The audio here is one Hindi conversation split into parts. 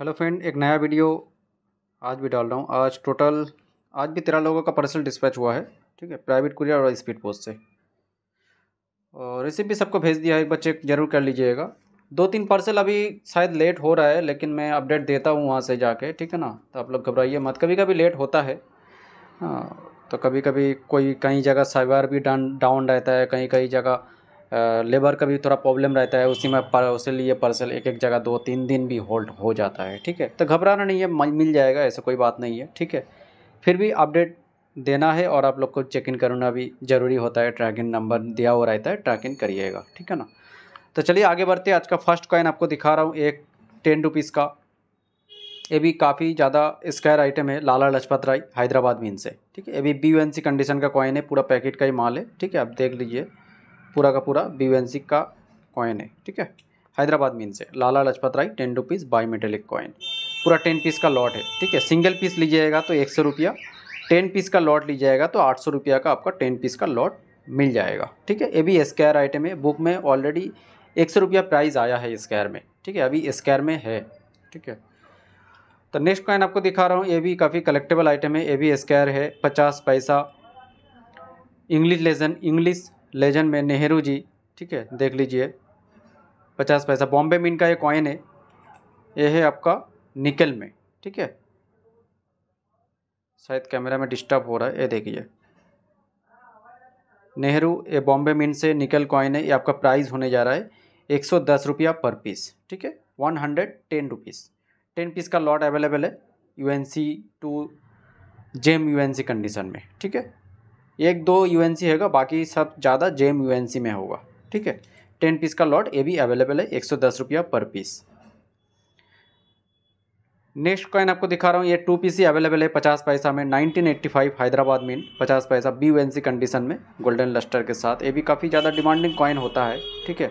हेलो फ्रेंड एक नया वीडियो आज भी डाल रहा हूँ आज टोटल आज भी तेरह लोगों का पार्सल डिस्पैच हुआ है ठीक है प्राइवेट कुरियर और स्पीड पोस्ट से और रिसिप्ट भी सबको भेज दिया है एक बार चेक जरूर कर लीजिएगा दो तीन पार्सल अभी शायद लेट हो रहा है लेकिन मैं अपडेट देता हूँ वहाँ से जाके ठीक है ना तो आप लोग घबराइए मत कभी कभी लेट होता है हाँ तो कभी कभी कोई कहीं जगह साइबर भी डाउन रहता है कहीं कहीं जगह लेबर का भी थोड़ा प्रॉब्लम रहता है उसी में पर उसे लिए पार्सल एक एक जगह दो तीन दिन भी होल्ड हो जाता है ठीक है तो घबराना नहीं है मिल जाएगा ऐसा कोई बात नहीं है ठीक है फिर भी अपडेट देना है और आप लोग को चेक इन करना भी ज़रूरी होता है ट्रैकिंग नंबर दिया हुआ रहता है ट्रैकिंग करिएगा ठीक है ना तो चलिए आगे बढ़ते हैं आज का फर्स्ट कॉइन आपको दिखा रहा हूँ एक टेन रुपीज़ का ये भी काफ़ी ज़्यादा स्क्वायर आइटम है लाला लजपत राय हैदराबाद मीन से ठीक है ये भी बी सी कंडीशन का कॉइन है पूरा पैकेट का ही माल है ठीक है आप देख लीजिए पूरा का पूरा बीवेंसी का कॉइन है ठीक है हैदराबाद मीन से Lala Lajpat Rai ten rupees bimetallic coin पूरा टेन पीस का लॉट है ठीक है सिंगल पीस लीजिएगा तो एक सौ रुपया टेन पीस का लॉट लीजिएगा तो आठ सौ रुपया का आपका टेन पीस का लॉट मिल जाएगा ठीक है ये भी स्क्वायर आइटम है बुक में ऑलरेडी एक सौ रुपया प्राइस आया है स्क्वायर में ठीक है अभी स्क्वायर में है ठीक है तो नेक्स्ट कॉइन आपको दिखा रहा हूँ ये भी काफ़ी कलेक्टेबल आइटम है ये भी स्क्वायर है पचास पैसा इंग्लिश लेसन इंग्लिश लेजेंड में नेहरू जी ठीक है देख लीजिए पचास पैसा बॉम्बे मिन का ये कॉइन है ये है आपका निकल में ठीक है शायद कैमरा में डिस्टर्ब हो रहा है ये देखिए नेहरू ये बॉम्बे मिन से निकल कॉइन है ये आपका प्राइस होने जा रहा है एक सौ दस रुपया पर पीस ठीक है one hundred ten rupees ten piece का लॉट अवेलेबल है U N C to gem U N C condition में ठीक है एक दो यू होगा बाकी सब ज़्यादा जे एम में होगा ठीक है टेन पीस का लॉट ये भी अवेलेबल है एक सौ दस रुपया पर पीस नेक्स्ट कॉइन आपको दिखा रहा हूँ ये टू पीस ही अवेलेबल है पचास पैसा में 1985 हैदराबाद में पचास पैसा बी सी कंडीशन में गोल्डन लस्टर के साथ ये भी काफ़ी ज़्यादा डिमांडिंग कॉइन होता है ठीक है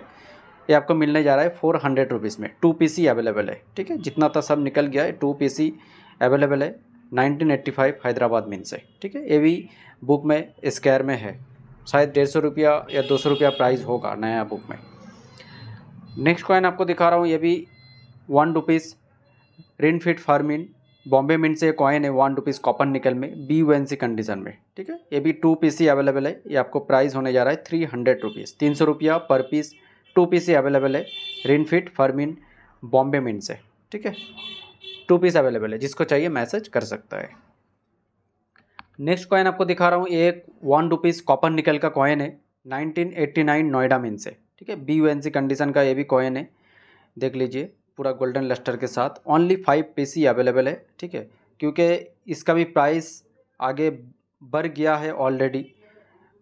ये आपको मिलने जा रहा है फोर हंड्रेड रुपीज़ में टू पी सी अवेलेबल है ठीक है जितना था तो सब निकल गया है टू पी सी अवेलेबल है 1985 हैदराबाद मिन से ठीक है ये भी बुक में स्क्वायर में है शायद डेढ़ सौ रुपया या दो सौ रुपया प्राइस होगा नया बुक में नेक्स्ट कॉइन आपको दिखा रहा हूँ ये भी वन रुपीज़ रिन फिट फार्मिन बॉम्बे मिन से कॉइन है वन रुपीज़ कॉपर निकल में बी वन सी कंडीशन में ठीक है ये भी टू पीसी अवेलेबल है ये आपको प्राइस होने जा रहा है थ्री हंड्रेड रुपीज़ तीन सौ रुपया पर पीस टू पीसी अवेलेबल है रिन फिट फार्मिन बॉम्बे मिन से ठीक है टू पीस अवेलेबल है जिसको चाहिए मैसेज कर सकता है नेक्स्ट कॉइन आपको दिखा रहा हूँ एक वन रुपीज़ कॉपर निकल का कॉइन है 1989 नोएडा मिन से ठीक है B U N C condition का ये भी कॉइन है देख लीजिए पूरा गोल्डन लस्टर के साथ ओनली फाइव पीस ही अवेलेबल है ठीक है क्योंकि इसका भी प्राइस आगे बढ़ गया है ऑलरेडी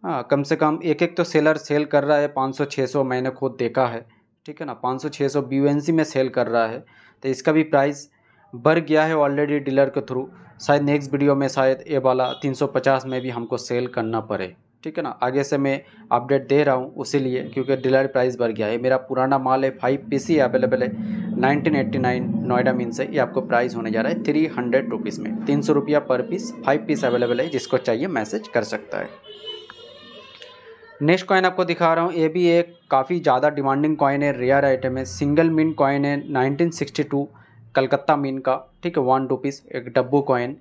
हाँ कम से कम एक एक तो सेलर सेल कर रहा है पाँच सौ छः सौ मैंने खुद देखा है ठीक है ना पाँच सौ सौ छः बी यू एन सी में सेल कर रहा है तो इसका भी प्राइस बढ़ गया है ऑलरेडी डीलर के थ्रू शायद नेक्स्ट वीडियो में शायद ये वाला 350 में भी हमको सेल करना पड़े ठीक है ना आगे से मैं अपडेट दे रहा हूँ उसी क्योंकि डीलर प्राइस बढ़ गया है मेरा पुराना माल है फाइव पी सी अवेलेबल है 1989 नोएडा मीन से ये आपको प्राइस होने जा रहा है थ्री हंड्रेड रुपीज़ में तीन सौ रुपया पर पीस फाइव पीस अवेलेबल है जिसको चाहिए मैसेज कर सकता है नेक्स्ट कॉइन आपको दिखा रहा हूँ ये भी एक काफ़ी ज़्यादा डिमांडिंग कॉइन है रेयर आइटम है सिंगल मिन कॉइन है 1962 कलकत्ता मीन का ठीक है वन रुपीस एक डब्बू कॉइन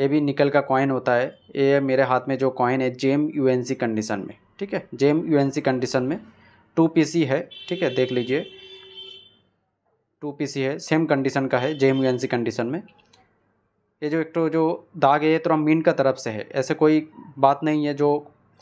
ये भी निकल का कॉइन होता है ये मेरे हाथ में जो कॉइन है जेम यूएनसी कंडीशन में ठीक है जेम यूएनसी कंडीशन में टू पीसी है ठीक है देख लीजिए टू पीसी है सेम कंडीशन का है जेम यूएनसी कंडीशन में ये जो एक तो जो दाग है ये थोड़ा तो मीन का तरफ से है ऐसे कोई बात नहीं है जो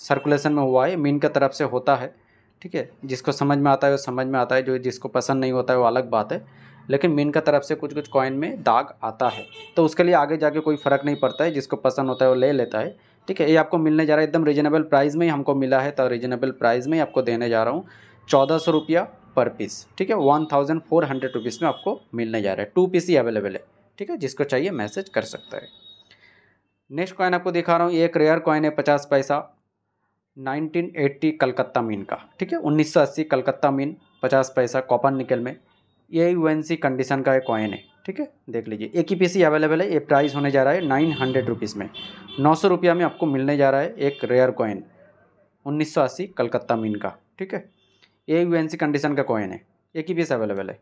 सर्कुलेशन में हुआ है मीन का तरफ से होता है ठीक है जिसको समझ में आता है वो समझ में आता है जो जिसको पसंद नहीं होता है वो अलग बात है लेकिन मीन का तरफ से कुछ कुछ कॉइन में दाग आता है तो उसके लिए आगे जाके कोई फ़र्क नहीं पड़ता है जिसको पसंद होता है वो ले लेता है ठीक है ये आपको मिलने जा रहा है एकदम रीजनेबल प्राइस में ही हमको मिला है तो रीजनेबल प्राइस में ही आपको देने जा रहा हूँ चौदह सौ रुपया पर पीस ठीक है one thousand four hundred rupees में आपको मिलने जा रहा है टू पीस ही अवेलेबल है ठीक है जिसको चाहिए मैसेज कर सकता है नेक्स्ट कॉइन आपको दिखा रहा हूँ एक रेयर कॉइन है पचास पैसा एट्टी कलकत्ता मीन का ठीक है अस्सी कलकत्ता मीन पचास पैसा कॉपर निकल में ये सी कंडीशन का एक कॉइन है ठीक है देख लीजिए एक ही पीसी अवेलेबल है ये प्राइस होने जा रहा है नाइन हंड्रेड रुपीज़ में नौ सौ रुपया में आपको मिलने जा रहा है एक रेयर कॉइन उन्नीस सौ अस्सी कलकत्ता मीन का ठीक है ये सी कंडीशन का कॉइन है एक ही पीस अवेलेबल है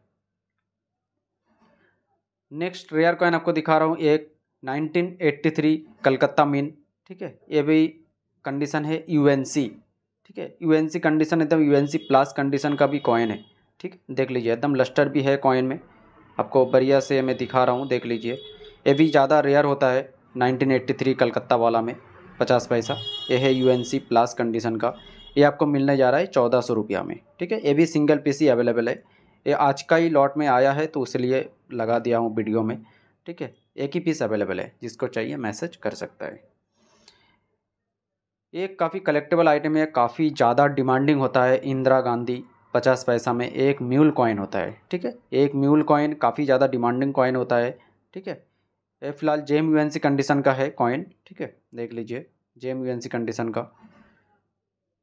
नेक्स्ट रेयर कॉइन आपको दिखा रहा हूँ एक नाइनटीन कलकत्ता मीन ठीक है ये भी कंडीशन है यू ठीक है यू कंडीशन एकदम यू प्लस कंडीशन का भी कॉइन है ठीक देख लीजिए एकदम लस्टर भी है कॉइन में आपको बढ़िया से मैं दिखा रहा हूँ देख लीजिए ये भी ज़्यादा रेयर होता है 1983 कलकत्ता वाला में पचास पैसा ये है यू प्लस कंडीशन का ये आपको मिलने जा रहा है चौदह सौ रुपया में ठीक है ये भी सिंगल पीस ही अवेलेबल है ये आज का ही लॉट में आया है तो लिए लगा दिया हूँ वीडियो में ठीक है एक ही पीस अवेलेबल है जिसको चाहिए मैसेज कर सकता है ये काफ़ी कलेक्टेबल आइटम है काफ़ी ज़्यादा डिमांडिंग होता है इंदिरा गांधी पचास पैसा में एक म्यूल कॉइन होता है ठीक है एक म्यूल कॉइन काफ़ी ज़्यादा डिमांडिंग कॉइन होता है ठीक है ये फिलहाल जेम यू कंडीशन का है कॉइन ठीक है देख लीजिए जेम यू कंडीशन का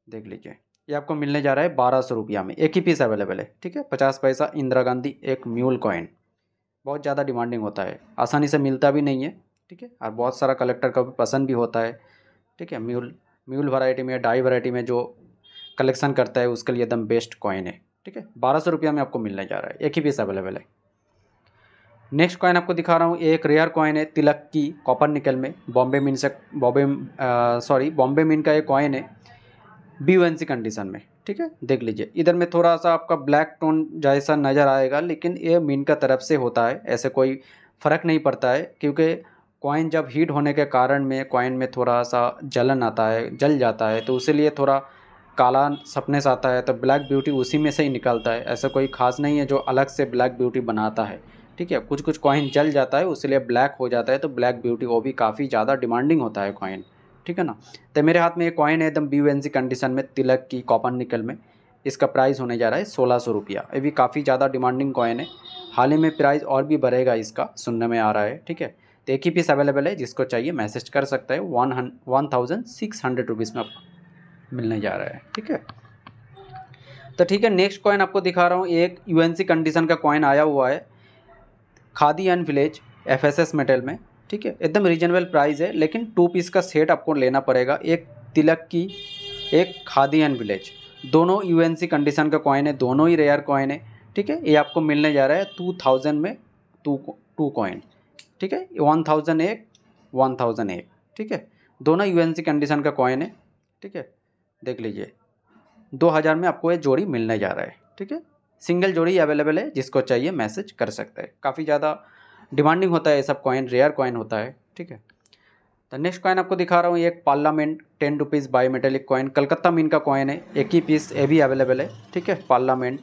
देख लीजिए ये आपको मिलने जा रहा है बारह सौ रुपया में एक ही पीस अवेलेबल है ठीक है पचास पैसा इंदिरा गांधी एक म्यूल कॉइन बहुत ज़्यादा डिमांडिंग होता है आसानी से मिलता भी नहीं है ठीक है और बहुत सारा कलेक्टर का भी पसंद भी होता है ठीक है म्यूल म्यूल वैरायटी में डाई वैरायटी में जो कलेक्शन करता है उसके लिए एकदम बेस्ट कॉइन है ठीक है बारह सौ रुपया में आपको मिलने जा रहा है एक ही पीस अवेलेबल है नेक्स्ट कॉइन आपको दिखा रहा हूँ एक रेयर कॉइन है तिलक की कॉपर निकल में बॉम्बे मिन से बॉम्बे सॉरी बॉम्बे मिन का एक कॉइन है बी वन सी कंडीशन में ठीक है देख लीजिए इधर में थोड़ा सा आपका ब्लैक टोन जैसा नज़र आएगा लेकिन ये मीन का तरफ से होता है ऐसे कोई फ़र्क नहीं पड़ता है क्योंकि कॉइन जब हीट होने के कारण में कॉइन में थोड़ा सा जलन आता है जल जाता है तो उसी लिए थोड़ा काला सपने से आता है तो ब्लैक ब्यूटी उसी में से ही निकलता है ऐसा कोई खास नहीं है जो अलग से ब्लैक ब्यूटी बनाता है ठीक है कुछ कुछ कॉइन जल जाता है उसी ब्लैक हो जाता है तो ब्लैक ब्यूटी वो भी काफ़ी ज़्यादा डिमांडिंग होता है कॉइन ठीक है ना तो मेरे हाथ में ये कॉइन है एकदम बी एन कंडीशन में तिलक की कॉपन निकल में इसका प्राइस होने जा रहा है सोलह सौ रुपया ये भी काफ़ी ज़्यादा डिमांडिंग कॉइन है हाल ही में प्राइस और भी बढ़ेगा इसका सुनने में आ रहा है ठीक है तो एक ही पीस अवेलेबल है जिसको चाहिए मैसेज कर सकता है वन हन one thousand six hundred rupees में मिलने जा रहा है ठीक है तो ठीक है नेक्स्ट कॉइन आपको दिखा रहा हूँ एक यूएनसी कंडीशन का कॉइन आया हुआ है Khadi and village FSS metal में ठीक है एकदम रीजनेबल प्राइस है लेकिन टू पीस का सेट आपको लेना पड़ेगा एक तिलक की एक खादी एंड विलेज दोनों यूएनसी कंडीशन का कॉइन है दोनों ही रेयर कॉइन है ठीक है ये आपको मिलने जा रहा है टू थाउजेंड में टू टू कॉइन ठीक है वन थाउजेंड एक वन थाउजेंड एक ठीक है दोनों सी कंडीशन का कॉइन है ठीक है देख लीजिए दो हज़ार में आपको ये जोड़ी मिलने जा रहा है ठीक है सिंगल जोड़ी अवेलेबल है जिसको चाहिए मैसेज कर सकता है काफ़ी ज़्यादा डिमांडिंग होता है ये सब कॉइन रेयर कॉइन होता है ठीक है तो नेक्स्ट कॉइन आपको दिखा रहा हूँ एक parliament ten rupees bimetallic coin Calcutta mint का कॉइन है एक ही पीस ये भी अवेलेबल है ठीक है पार्लामेंट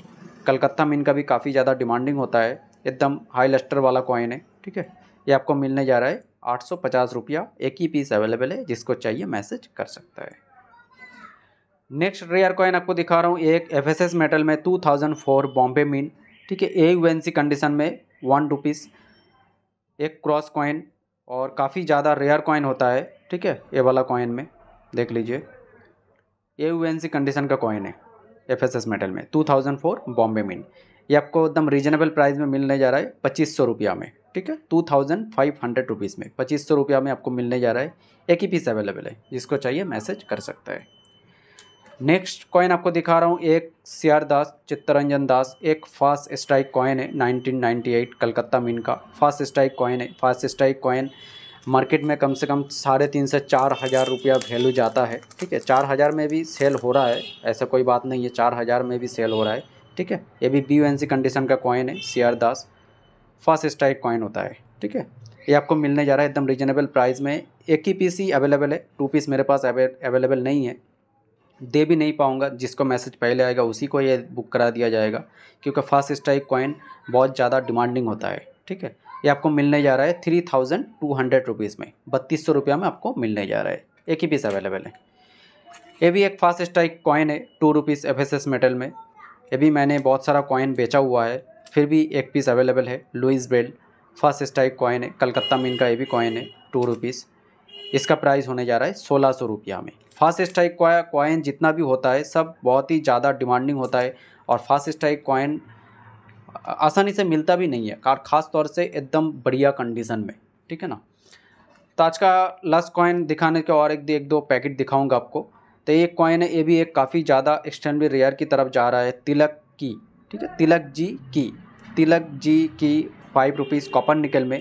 कलकत्ता मीन का भी काफ़ी ज़्यादा डिमांडिंग होता है एकदम हाई लस्टर वाला कॉइन है ठीक है ये आपको मिलने जा रहा है आठ सौ पचास रुपया एक ही पीस अवेलेबल है जिसको चाहिए मैसेज कर सकता है नेक्स्ट रेयर कॉइन आपको दिखा रहा हूँ एक एफ मेटल में two thousand four Bombay mint ठीक है ए यूएनसी कंडीशन में वन रुपीज़ एक क्रॉस कॉइन और काफ़ी ज़्यादा रेयर कॉइन होता है ठीक है ए वाला कॉइन में देख लीजिए ए यूएनसी कंडीशन का कॉइन है एफ मेटल में two thousand four Bombay mint ये आपको एकदम रीजनेबल प्राइस में मिलने जा रहा है पच्चीस सौ रुपया में ठीक है two thousand five hundred rupees में पच्चीस सौ रुपया में आपको मिलने जा रहा है एक ही पीस अवेलेबल है जिसको चाहिए मैसेज कर सकता है नेक्स्ट कॉइन आपको दिखा रहा हूँ एक सियार दास चित्तरंजन दास एक फास्ट स्ट्राइक कॉइन है 1998 कलकत्ता मीन का फास्ट स्ट्राइक कॉइन है फास्ट स्ट्राइक कॉइन मार्केट में कम से कम साढ़े तीन से चार हज़ार रुपया वैल्यू जाता है ठीक है चार हज़ार में भी सेल हो रहा है ऐसा कोई बात नहीं है चार हज़ार में भी सेल हो रहा है ठीक है ये भी बी कंडीशन का कॉइन है सियार दास फास्ट स्ट्राइक कॉइन होता है ठीक है ये आपको मिलने जा रहा है एकदम रिजनेबल प्राइस में एक ही पीस ही अवेलेबल है टू पीस मेरे पास अवेलेबल नहीं है दे भी नहीं पाऊँगा जिसको मैसेज पहले आएगा उसी को ये बुक करा दिया जाएगा क्योंकि फास्ट स्ट्राइक कॉइन बहुत ज़्यादा डिमांडिंग होता है ठीक है ये आपको मिलने जा रहा है three thousand two hundred rupees में बत्तीस सौ रुपया में आपको मिलने जा रहा है एक ही पीस अवेलेबल है ये भी एक फास्ट स्ट्राइक कॉइन है two rupees F S S metal में ये भी मैंने बहुत सारा कॉइन बेचा हुआ है फिर भी एक पीस अवेलेबल है Louis Braille first strike coin है कलकत्ता में इनका ये भी कॉइन है टू रुपीज़ इसका प्राइस होने जा रहा है सोलह सौ रुपया में फास्ट स्ट्राइक कॉइन जितना भी होता है सब बहुत ही ज़्यादा डिमांडिंग होता है और फास्ट स्ट्राइक कॉइन आसानी से मिलता भी नहीं है कार ख़ास तौर से एकदम बढ़िया कंडीशन में ठीक है ना तो आज का लास्ट कॉइन दिखाने के और एक एक दो पैकेट दिखाऊंगा आपको तो एक कॉइन है ये भी एक काफ़ी ज़्यादा एक्सटेंडेड रेयर की तरफ जा रहा है तिलक की ठीक है तिलक जी की तिलक जी की फाइव रुपीज़ कॉपर निकल में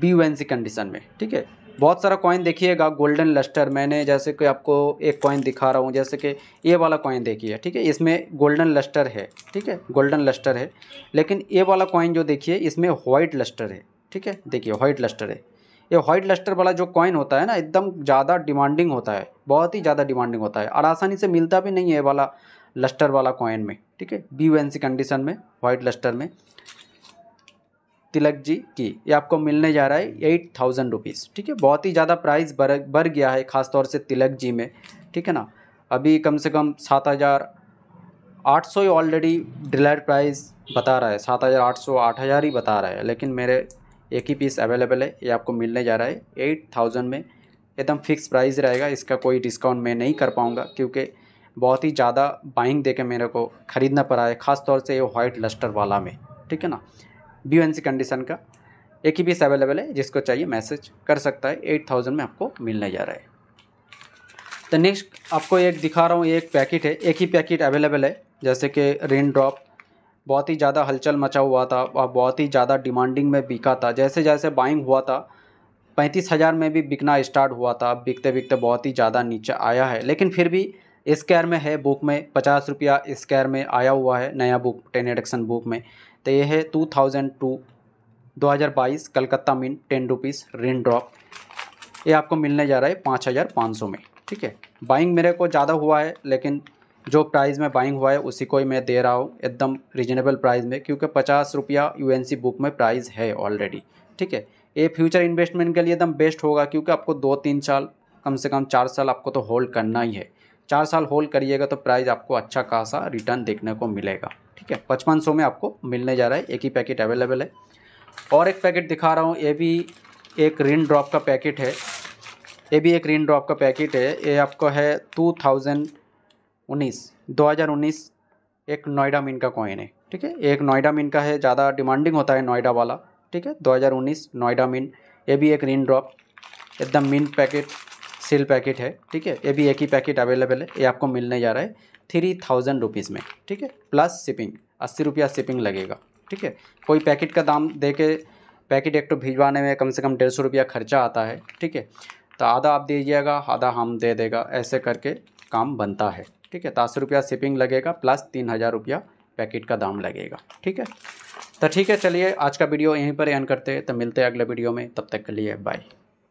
बी कंडीशन में ठीक है बहुत सारा कॉइन देखिएगा गोल्डन लस्टर मैंने जैसे कि आपको एक कॉइन दिखा रहा हूँ जैसे कि ये वाला कॉइन देखिए ठीक है इसमें गोल्डन लस्टर है ठीक है गोल्डन लस्टर है लेकिन ये वाला कॉइन जो देखिए इसमें वाइट लस्टर है ठीक है देखिए वाइट लस्टर है ये वाइट लस्टर वाला जो कॉइन होता है ना एकदम ज़्यादा डिमांडिंग होता है बहुत ही ज़्यादा डिमांडिंग होता है और आसानी से मिलता भी नहीं है वाला लस्टर वाला कॉइन में ठीक है बी कंडीशन में वाइट लस्टर में तिलक जी की ये आपको मिलने जा रहा है एट थाउजेंड रुपीज़ ठीक है बहुत ही ज़्यादा प्राइस बढ़ बढ़ गया है ख़ासतौर से तिलक जी में ठीक है ना अभी कम से कम सात हज़ार आठ सौ ही ऑलरेडी डिलर प्राइस बता रहा है सात हज़ार आठ सौ आठ हज़ार ही बता रहा है लेकिन मेरे एक ही पीस अवेलेबल है ये आपको मिलने जा रहा है एट थाउजेंड में एकदम फिक्स प्राइस रहेगा इसका कोई डिस्काउंट मैं नहीं कर पाऊँगा क्योंकि बहुत ही ज़्यादा बाइंग दे मेरे को ख़रीदना पड़ा है ख़ासतौर से ये वाइट लस्टर वाला में ठीक है ना सी कंडीशन का एक ही पीस अवेलेबल है जिसको चाहिए मैसेज कर सकता है एट थाउजेंड में आपको मिलने जा रहा है तो नेक्स्ट आपको एक दिखा रहा हूँ एक पैकेट है एक ही पैकेट अवेलेबल है जैसे कि रेन ड्रॉप बहुत ही ज़्यादा हलचल मचा हुआ था और बहुत ही ज़्यादा डिमांडिंग में बिका था जैसे जैसे बाइंग हुआ था पैंतीस हज़ार में भी बिकना स्टार्ट हुआ था बिकते बिकते बहुत ही ज़्यादा नीचे आया है लेकिन फिर भी स्केयर में है बुक में पचास रुपया स्केयर में आया हुआ है नया बुक टेन एडक्शन बुक में तो ये है टू थाउजेंड टू दो हज़ार बाईस कलकत्ता मिन टेन रुपीज़ रिन ड्रॉप ये आपको मिलने जा रहा है पाँच हज़ार पाँच सौ में ठीक है बाइंग मेरे को ज़्यादा हुआ है लेकिन जो प्राइस में बाइंग हुआ है उसी को ही मैं दे रहा हूँ एकदम रिजनेबल प्राइस में क्योंकि पचास रुपया सी बुक में प्राइस है ऑलरेडी ठीक है ये फ्यूचर इन्वेस्टमेंट के लिए एकदम बेस्ट होगा क्योंकि आपको दो तीन साल कम से कम चार साल आपको तो होल्ड करना ही है चार साल होल्ड करिएगा तो प्राइस आपको अच्छा खासा रिटर्न देखने को मिलेगा ठीक है पचपन सौ में आपको मिलने जा रहा है एक ही पैकेट अवेलेबल है और एक पैकेट दिखा रहा हूँ ये भी एक रिन ड्रॉप का पैकेट है ये भी एक रिन ड्रॉप का पैकेट है ये आपको है टू थाउजेंड उन्नीस दो हज़ार उन्नीस एक नोएडा मिन का कॉइन है ठीक है एक नोएडा मिन का है ज़्यादा डिमांडिंग होता है नोएडा वाला ठीक है दो हज़ार उन्नीस नोएडा मिन ये भी एक रिन ड्रॉप एकदम मिन पैकेट सील पैकेट है ठीक है ये भी एक ही पैकेट अवेलेबल है ये आपको मिलने जा रहा है थ्री थाउजेंड रुपीज़ में ठीक है प्लस शिपिंग अस्सी रुपया शिपिंग लगेगा ठीक है कोई पैकेट का दाम दे के पैकेट एक तो भिजवाने में कम से कम डेढ़ सौ रुपया खर्चा आता है ठीक है तो आधा आप दीजिएगा आधा हम दे देगा ऐसे करके काम बनता है ठीक है तो अस्सी रुपया शिपिंग लगेगा प्लस तीन हज़ार रुपया पैकेट का दाम लगेगा ठीक है तो ठीक है चलिए आज का वीडियो यहीं पर एंड करते हैं तो मिलते हैं अगले वीडियो में तब तक के लिए बाय